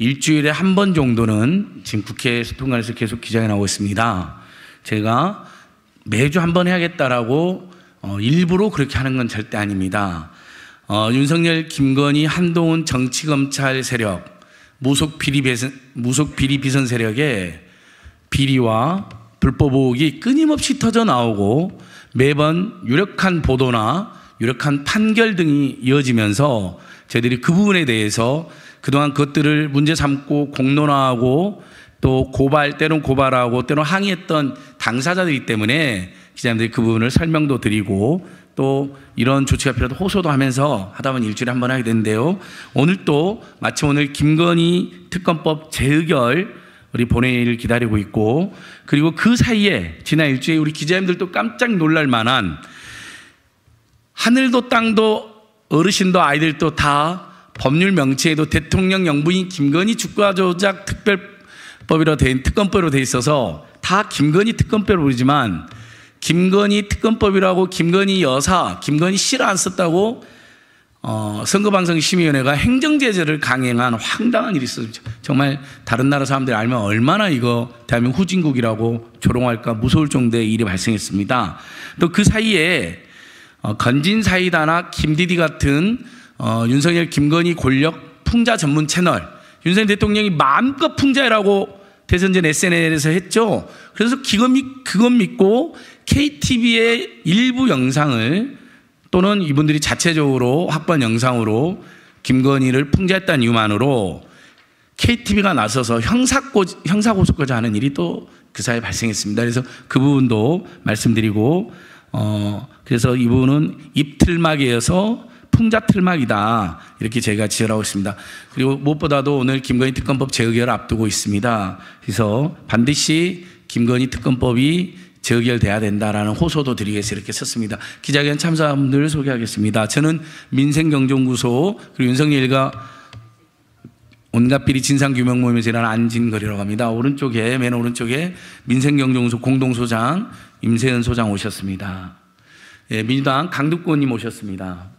일주일에 한 번 정도는 지금 국회 소통관에서 계속 기장이 나오고 있습니다. 제가 매주 한 번 해야겠다라고 어, 일부러 그렇게 하는 건 절대 아닙니다. 어, 윤석열, 김건희, 한동훈 정치검찰 세력, 무속 비리 배선, 무속 비리 비선 세력의 비리와 불법 의혹이 끊임없이 터져 나오고 매번 유력한 보도나 유력한 판결 등이 이어지면서 저희들이 그 부분에 대해서 그동안 그것들을 문제 삼고 공론화하고 또 고발, 때론 고발하고 때론 항의했던 당사자들이기 때문에 기자님들이 그 부분을 설명도 드리고 또 이런 조치가 필요하다 호소도 하면서 하다 보면 일주일에 한 번 하게 되는데요. 오늘 또 마침 오늘 김건희 특검법 재의결 우리 본회의를 기다리고 있고 그리고 그 사이에 지난 일주일에 우리 기자님들도 깜짝 놀랄 만한 하늘도 땅도 어르신도 아이들도 다 법률 명칭에도 대통령 영부인 김건희 주가 조작 특별법이라 된 특검법으로 돼 있어서 다 김건희 특검법으로 부르지만 김건희 특검법이라고 김건희 여사, 김건희 씨를 안 썼다고 어, 선거방송심의위원회가 행정제재를 강행한 황당한 일이 있었죠. 정말 다른 나라 사람들이 알면 얼마나 이거 대한민국 후진국이라고 조롱할까 무서울 정도의 일이 발생했습니다. 또 그 사이에 어, 건진사이다나 김디디 같은 어, 윤석열 김건희 권력 풍자 전문 채널 윤석열 대통령이 마음껏 풍자라고 대선 전 SNL에서 했죠. 그래서 기건, 그건 믿고 KTV의 일부 영상을 또는 이분들이 자체적으로 확보한 영상으로 김건희를 풍자했다는 이유만으로 KTV가 나서서 형사고, 형사고소까지 하는 일이 또 그 사이에 발생했습니다. 그래서 그 부분도 말씀드리고, 어, 그래서 이분은 입틀막이어서 풍자 틀막이다. 이렇게 제가 지어라고 했습니다. 그리고 무엇보다도 오늘 김건희 특검법 재의결 앞두고 있습니다. 그래서 반드시 김건희 특검법이 재의결돼야 된다라는 호소도 드리기 위해서 이렇게 썼습니다. 기자회견 참석자분들 소개하겠습니다. 저는 민생경제구소 그리고 윤석열 일가 온갖 비리 진상규명 모임에서 일하는 안진거리라고 합니다. 오른쪽에 맨 오른쪽에 민생경제구소 공동소장 임세현 소장 오셨습니다. 예, 민주당 강두권님 오셨습니다.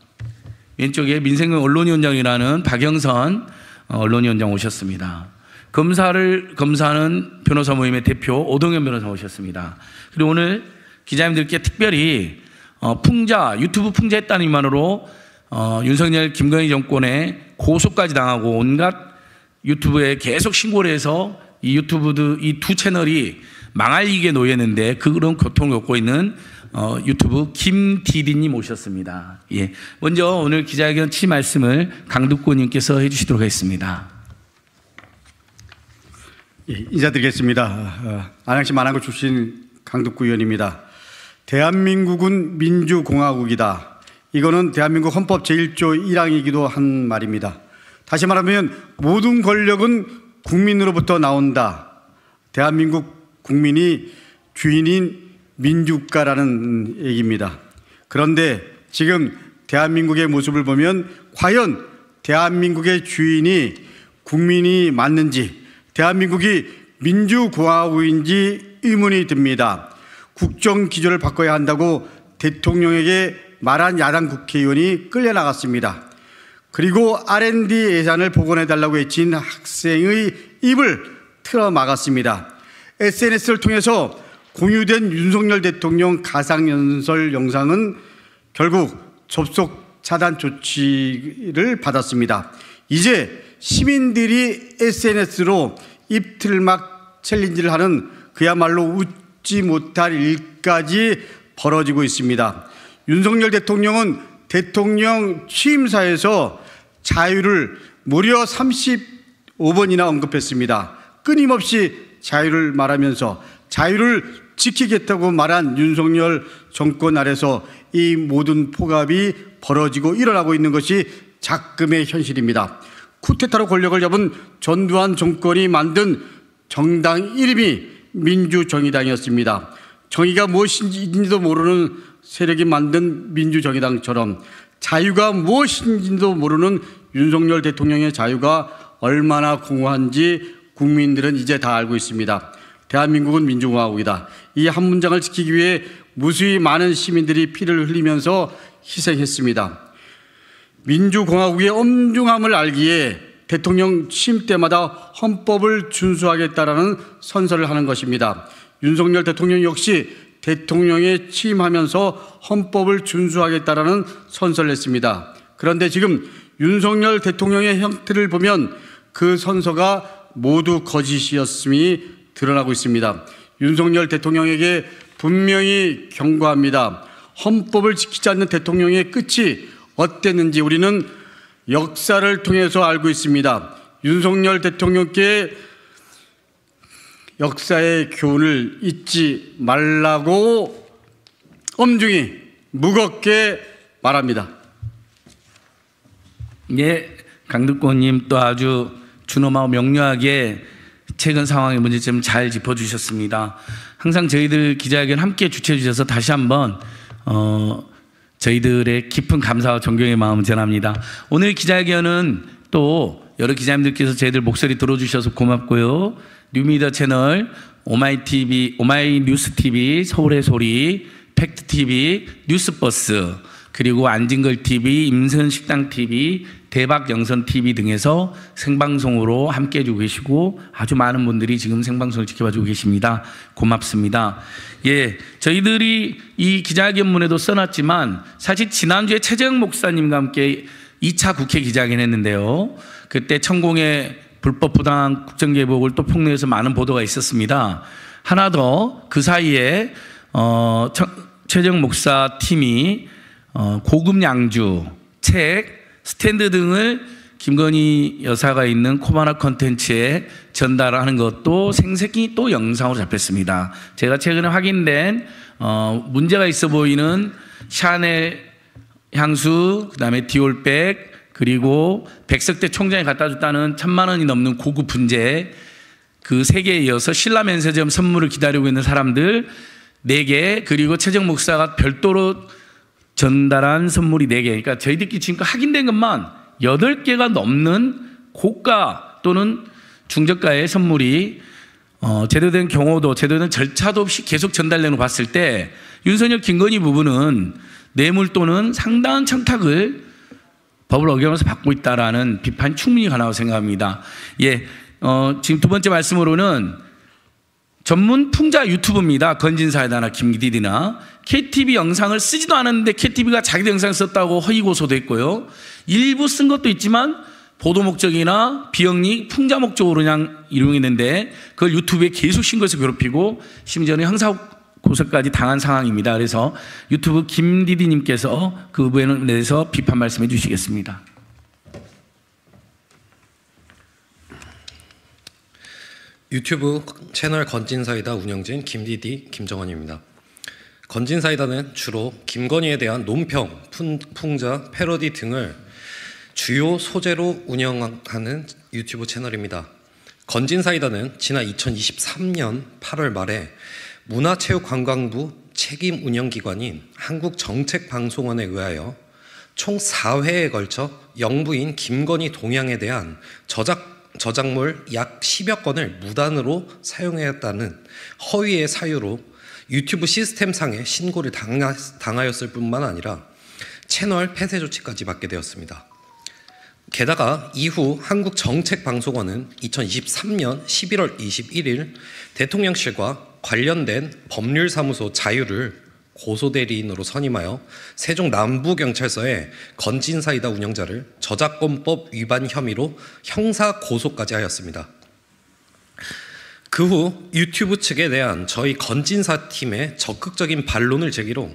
왼쪽에 민생은 언론위원장이라는 박영선 어, 언론위원장 오셨습니다. 검사를 검사는 변호사 모임의 대표 오동현 변호사 오셨습니다. 그리고 오늘 기자님들께 특별히 어, 풍자 유튜브 풍자했다는 이만으로 어, 윤석열 김건희 정권에 고소까지 당하고 온갖 유튜브에 계속 신고를 해서 이 유튜브도 이두 채널이 망할 위기에 놓였는데 그런 고통을 겪고 있는 어, 유튜브 김디디님 오셨습니다. 예. 먼저 오늘 기자회견 치 말씀을 강득고님께서 해주시도록 하겠습니다. 예, 인사드리겠습니다. 아, 안양시 만안구 출신 강득구 의원입니다. 대한민국은 민주공화국이다. 이거는 대한민국 헌법 제1조 1항이기도 한 말입니다. 다시 말하면 모든 권력은 국민으로부터 나온다. 대한민국 국민이 주인인 민주국가라는 얘기입니다. 그런데 지금 대한민국의 모습을 보면 과연 대한민국의 주인이 국민이 맞는지 대한민국이 민주공화국인지 의문이 듭니다. 국정 기조를 바꿔야 한다고 대통령에게 말한 야당 국회의원이 끌려나갔습니다. 그리고 R&D 예산을 복원해달라고 외친 학생의 입을 틀어 막았습니다. SNS를 통해서 공유된 윤석열 대통령 가상연설 영상은 결국 접속 차단 조치를 받았습니다. 이제 시민들이 SNS로 입틀막 챌린지를 하는 그야말로 웃지 못할 일까지 벌어지고 있습니다. 윤석열 대통령은 대통령 취임사에서 자유를 무려 35번이나 언급했습니다. 끊임없이 자유를 말하면서 자유를 지키겠다고 말한 윤석열 정권 아래서 이 모든 폭압이 벌어지고 일어나고 있는 것이 작금의 현실입니다. 쿠데타로 권력을 잡은 전두환 정권이 만든 정당 이름이 민주정의당이었습니다. 정의가 무엇인지도 모르는 세력이 만든 민주정의당처럼 자유가 무엇인지도 모르는 윤석열 대통령의 자유가 얼마나 공허한지 국민들은 이제 다 알고 있습니다. 대한민국은 민주공화국이다. 이 한 문장을 지키기 위해 무수히 많은 시민들이 피를 흘리면서 희생했습니다. 민주공화국의 엄중함을 알기에 대통령 취임 때마다 헌법을 준수하겠다라는 선서를 하는 것입니다. 윤석열 대통령 역시 대통령에 취임하면서 헌법을 준수하겠다라는 선서를 했습니다. 그런데 지금 윤석열 대통령의 형태를 보면 그 선서가 모두 거짓이었음이 드러나고 있습니다. 윤석열 대통령에게 분명히 경고합니다. 헌법을 지키지 않는 대통령의 끝이 어땠는지 우리는 역사를 통해서 알고 있습니다. 윤석열 대통령께 역사의 교훈을 잊지 말라고 엄중히 무겁게 말합니다. 네, 강득권님 또 아주 준엄하고 명료하게 최근 상황의 문제점 잘 짚어주셨습니다. 항상 저희들 기자회견 함께 주최해 주셔서 다시 한번 어, 저희들의 깊은 감사와 존경의 마음 전합니다. 오늘 기자회견은 또 여러 기자님들께서 저희들 목소리 들어주셔서 고맙고요. 뉴미디 채널, 오마이 TV, 오마이 뉴스 TV, 서울의 소리, 팩트 TV, 뉴스버스, 그리고 안진걸 TV, 임선식당 TV, 대박 영선 TV 등에서 생방송으로 함께 해주고 계시고 아주 많은 분들이 지금 생방송을 지켜봐주고 계십니다. 고맙습니다. 예, 저희들이 이 기자회견문에도 써놨지만 사실 지난주에 최재형 목사님과 함께 2차 국회 기자회견 했는데요. 그때 천공의 불법 부당 국정개복을 또 폭로해서 많은 보도가 있었습니다. 하나 더 그 사이에 어, 최정 목사 팀이 어, 고급 양주 책 스탠드 등을 김건희 여사가 있는 코마나 컨텐츠에 전달하는 것도 생색이 또 영상으로 잡혔습니다. 제가 최근에 확인된 어, 문제가 있어 보이는 샤넬 향수, 그다음에 디올백, 그리고 백석대 총장이 갖다 줬다는 천만 원이 넘는 고급 분재 그 세 개에 이어서 신라 면세점 선물을 기다리고 있는 사람들 네 개, 그리고 최정 목사가 별도로 전달한 선물이 4개. 그러니까 저희들끼리 지금 그 확인된 것만 8개가 넘는 고가 또는 중저가의 선물이 어, 제대된 경우도 제대된 절차도 없이 계속 전달되는 걸 봤을 때 윤선혁 김건희 부부는 뇌물 또는 상당한 청탁을 법을 어겨면서 받고 있다라는 비판이 충분히 가능하다고 생각합니다. 예, 어, 지금 두 번째 말씀으로는 전문 풍자 유튜브입니다. 건진사에다나 김디디나 KTV 영상을 쓰지도 않았는데 KTV가 자기 영상 썼다고 허위 고소도 했고요. 일부 쓴 것도 있지만 보도 목적이나 비영리 풍자 목적으로 그냥 이용했는데 그걸 유튜브에 계속 신고해서 괴롭히고 심지어는 형사 고소까지 당한 상황입니다. 그래서 유튜브 김디디님께서 그 부분에 대해서 비판 말씀해 주시겠습니다. 유튜브 채널 건진사이다 운영진 김디디 김정원입니다. 건진사이다는 주로 김건희에 대한 논평, 풍자, 패러디 등을 주요 소재로 운영하는 유튜브 채널입니다. 건진사이다는 지난 2023년 8월 말에 문화체육관광부 책임 운영기관인 한국정책방송원에 의하여 총 4회에 걸쳐 영부인 김건희 동향에 대한 저작 저작물 약 10여 건을 무단으로 사용했다는 허위의 사유로 유튜브 시스템상에 신고를 당하였을 뿐만 아니라 채널 폐쇄 조치까지 받게 되었습니다. 게다가 이후 한국정책방송원은 2023년 11월 21일 대통령실과 관련된 법률사무소 자유를 고소대리인으로 선임하여 세종 남부경찰서에 건진사이다 운영자를 저작권법 위반 혐의로 형사 고소까지 하였습니다. 그 후 유튜브 측에 대한 저희 건진사 팀의 적극적인 반론을 제기로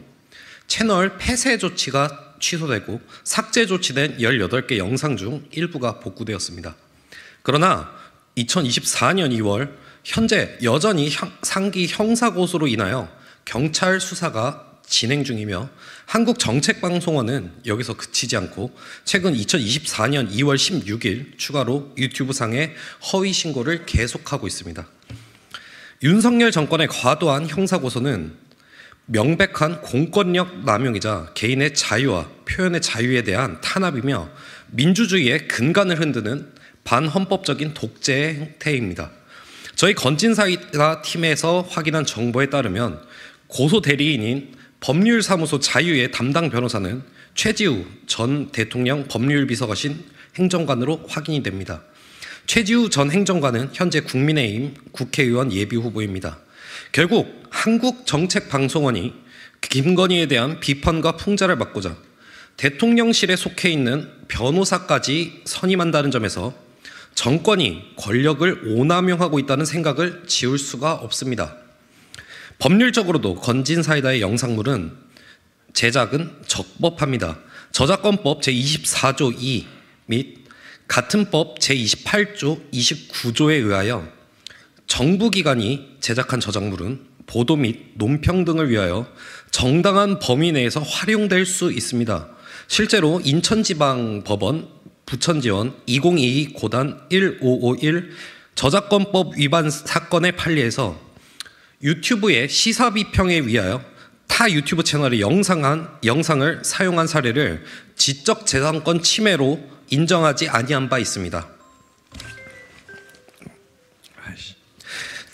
채널 폐쇄 조치가 취소되고 삭제 조치된 18개 영상 중 일부가 복구되었습니다. 그러나 2024년 2월 현재 여전히 상기 형사고소로 인하여 경찰 수사가 진행 중이며 한국정책방송원은 여기서 그치지 않고 최근 2024년 2월 16일 추가로 유튜브상에 허위 신고를 계속하고 있습니다. 윤석열 정권의 과도한 형사고소는 명백한 공권력 남용이자 개인의 자유와 표현의 자유에 대한 탄압이며 민주주의의 근간을 흔드는 반헌법적인 독재 행태입니다. 저희 건진사이다 팀에서 확인한 정보에 따르면 고소 대리인인 법률사무소 자유의 담당 변호사는 최지우 전 대통령 법률비서가신 행정관으로 확인이 됩니다. 최지우 전 행정관은 현재 국민의힘 국회의원 예비 후보입니다. 결국 한국정책방송원이 김건희에 대한 비판과 풍자를 막고자 대통령실에 속해 있는 변호사까지 선임한다는 점에서 정권이 권력을 오남용하고 있다는 생각을 지울 수가 없습니다. 법률적으로도 건진 사이다의 영상물은 제작은 적법합니다. 저작권법 제24조 2 및 같은 법 제28조 29조에 의하여 정부기관이 제작한 저작물은 보도 및 논평 등을 위하여 정당한 범위 내에서 활용될 수 있습니다. 실제로 인천지방법원 부천지원 2022 고단 1551 저작권법 위반 사건의 판례에서 유튜브의 시사 비평에 위하여 타 유튜브 채널의 영상한, 영상을 사용한 사례를 지적재산권 침해로 인정하지 아니한 바 있습니다.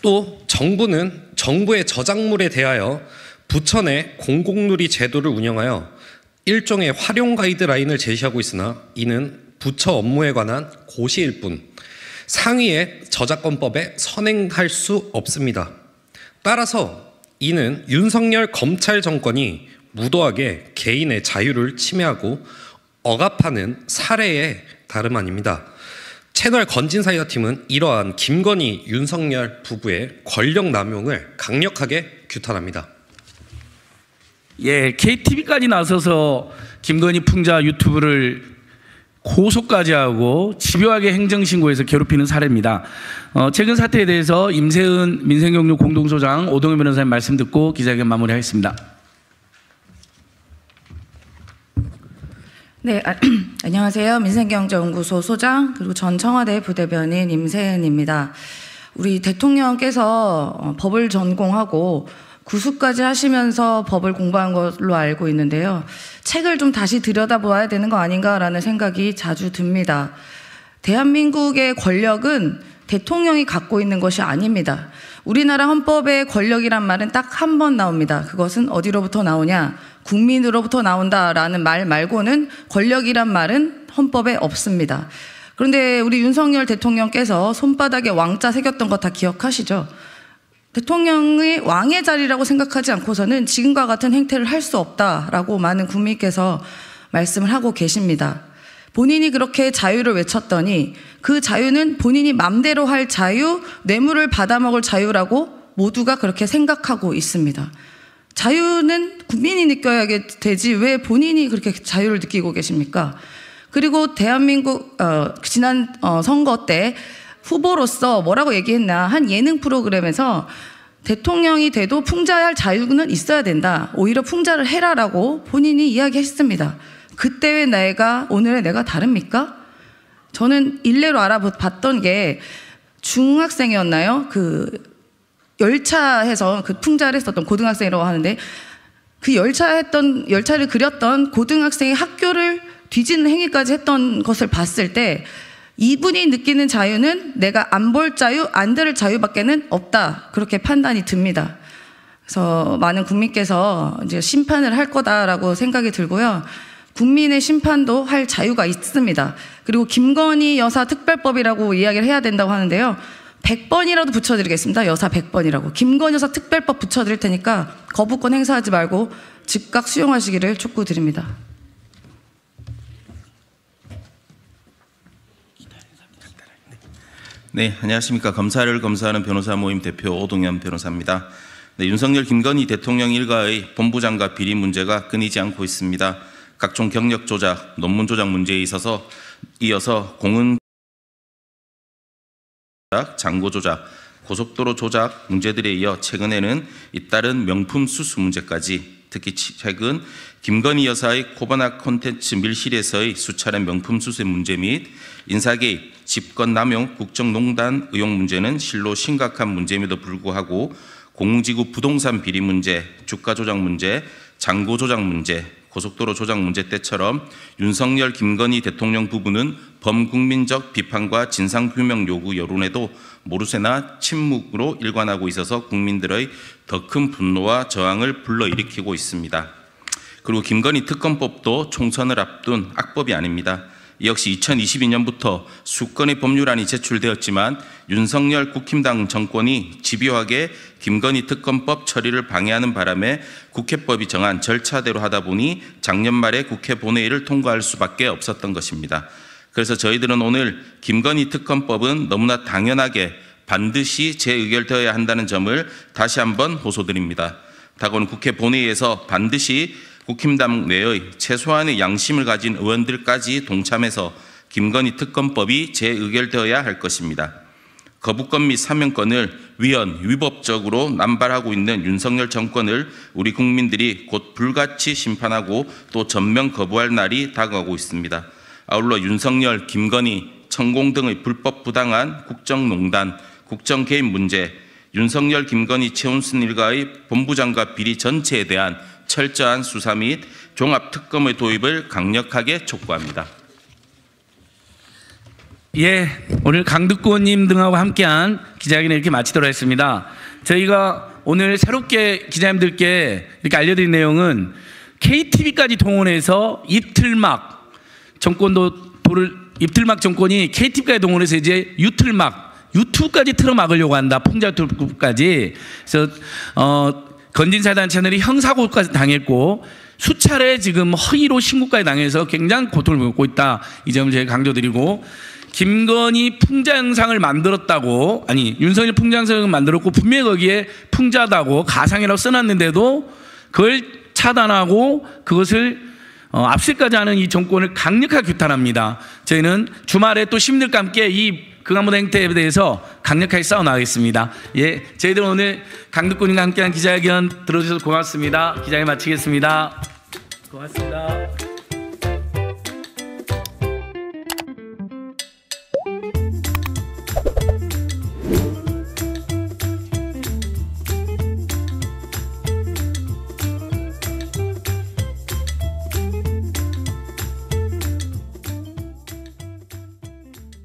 또 정부는 정부의 저작물에 대하여 부처 내 공공누리 제도를 운영하여 일종의 활용 가이드라인을 제시하고 있으나 이는 부처 업무에 관한 고시일 뿐 상위의 저작권법에 선행할 수 없습니다. 따라서 이는 윤석열 검찰 정권이 무도하게 개인의 자유를 침해하고 억압하는 사례의 다름 아닙니다. 채널 건진 사이다 팀은 이러한 김건희 윤석열 부부의 권력 남용을 강력하게 규탄합니다. 예, KTV까지 나서서 김건희 풍자 유튜브를 고소까지 하고 집요하게 행정신고해서 괴롭히는 사례입니다. 어, 최근 사태에 대해서 임세은 민생경력 공동소장 오동현 변호사님 말씀 듣고 기자회견 마무리하겠습니다. 네, 아, 안녕하세요. 민생경제연구소 소장 그리고 전 청와대 부대변인 임세은입니다. 우리 대통령께서 어, 법을 전공하고 구수까지 하시면서 법을 공부한 걸로 알고 있는데요. 책을 좀 다시 들여다보아야 되는 거 아닌가라는 생각이 자주 듭니다. 대한민국의 권력은 대통령이 갖고 있는 것이 아닙니다. 우리나라 헌법의 권력이란 말은 딱 한 번 나옵니다. 그것은 어디로부터 나오냐? 국민으로부터 나온다라는 말 말고는 권력이란 말은 헌법에 없습니다. 그런데 우리 윤석열 대통령께서 손바닥에 왕자 새겼던 거 다 기억하시죠? 대통령의 왕의 자리라고 생각하지 않고서는 지금과 같은 행태를 할 수 없다라고 많은 국민께서 말씀을 하고 계십니다. 본인이 그렇게 자유를 외쳤더니 그 자유는 본인이 맘대로 할 자유, 뇌물을 받아먹을 자유라고 모두가 그렇게 생각하고 있습니다. 자유는 국민이 느껴야 되지 왜 본인이 그렇게 자유를 느끼고 계십니까? 그리고 대한민국 어, 지난 어, 선거 때 후보로서 뭐라고 얘기했나 한 예능 프로그램에서 대통령이 돼도 풍자할 자유는 있어야 된다. 오히려 풍자를 해라라고 본인이 이야기했습니다. 그때의 내가 오늘의 내가 다릅니까? 저는 일례로 알아봤던 게 중학생이었나요? 그열차에서그 풍자를 했었던 고등학생이라고 하는데 그 열차했던 열차를 그렸던 고등학생이 학교를 뒤지는 행위까지 했던 것을 봤을 때 이분이 느끼는 자유는 내가 안 볼 자유, 안 들을 자유밖에는 없다. 그렇게 판단이 듭니다. 그래서 많은 국민께서 이제 심판을 할 거다라고 생각이 들고요. 국민의 심판도 할 자유가 있습니다. 그리고 김건희 여사 특별법이라고 이야기를 해야 된다고 하는데요. 100번이라도 붙여드리겠습니다. 여사 100번이라고. 김건희 여사 특별법 붙여드릴 테니까 거부권 행사하지 말고 즉각 수용하시기를 촉구드립니다. 네, 안녕하십니까. 검사를 검사하는 변호사 모임 대표 오동현 변호사입니다. 네, 윤석열 김건희 대통령 일가의 본부장과 비리 문제가 끊이지 않고 있습니다. 각종 경력 조작, 논문 조작 문제에 있어서 이어서 공은 조작, 장고 조작, 고속도로 조작 문제들에 이어 최근에는 잇따른 명품 수수 문제까지 특히 최근 김건희 여사의 코바나 콘텐츠 밀실에서의 수차례 명품 수수 문제 및 인사개입, 집권 남용 국정농단 의혹 문제는 실로 심각한 문제임에도 불구하고 공공지구 부동산 비리 문제, 주가 조작 문제, 장고 조작 문제, 고속도로 조작 문제 때처럼 윤석열, 김건희 대통령 부부는 범국민적 비판과 진상규명 요구 여론에도 모르쇠나 침묵으로 일관하고 있어서 국민들의 더 큰 분노와 저항을 불러일으키고 있습니다. 그리고 김건희 특검법도 총선을 앞둔 악법이 아닙니다. 역시 2022년부터 수권의 법률안이 제출되었지만 윤석열 국힘당 정권이 집요하게 김건희 특검법 처리를 방해하는 바람에 국회법이 정한 절차대로 하다 보니 작년 말에 국회 본회의를 통과할 수밖에 없었던 것입니다. 그래서 저희들은 오늘 김건희 특검법은 너무나 당연하게 반드시 재의결되어야 한다는 점을 다시 한번 호소드립니다. 다곤 국회 본회의에서 반드시 국힘당 내의 최소한의 양심을 가진 의원들까지 동참해서 김건희 특검법이 재의결되어야 할 것입니다. 거부권 및 사면권을 위헌, 위법적으로 남발하고 있는 윤석열 정권을 우리 국민들이 곧 불같이 심판하고 또 전면 거부할 날이 다가오고 있습니다. 아울러 윤석열, 김건희, 천공 등의 불법 부당한 국정농단, 국정개입 문제, 윤석열, 김건희, 최훈순 일가의 본부장과 비리 전체에 대한 철저한 수사 및 종합특검의 도입을 강력하게 촉구합니다. 예, 오늘 강득구원님 등하고 함께한 기자회견을 이렇게 마치도록 했습니다. 저희가 오늘 새롭게 기자님들께 이렇게 알려드린 내용은 KTV까지 동원해서 이틀막 정권도 도를 입틀막 정권이 KTV까지 동원해서 이제 유틀막 유튜브까지 틀어 막으려고 한다. 풍자유튜브까지. 그래서 어 건진사단 채널이 형사고까지 당했고 수차례 지금 허위로 신고까지 당해서 굉장히 고통을 겪고 있다. 이 점을 제가 강조드리고 김건희 풍자 영상을 만들었다고 아니 윤석열 풍자 영상을 만들었고 분명히 거기에 풍자다고 가상이라고 써놨는데도 그걸 차단하고 그것을 어, 압수까지 하는 이 정권을 강력하게 규탄합니다. 저희는 주말에 또 시민들과 함께 이 극한보다 행태에 대해서 강력하게 싸워나가겠습니다. 예, 저희들 오늘 강덕군님과 함께한 기자회견 들어주셔서 고맙습니다. 기자회 마치겠습니다. 고맙습니다.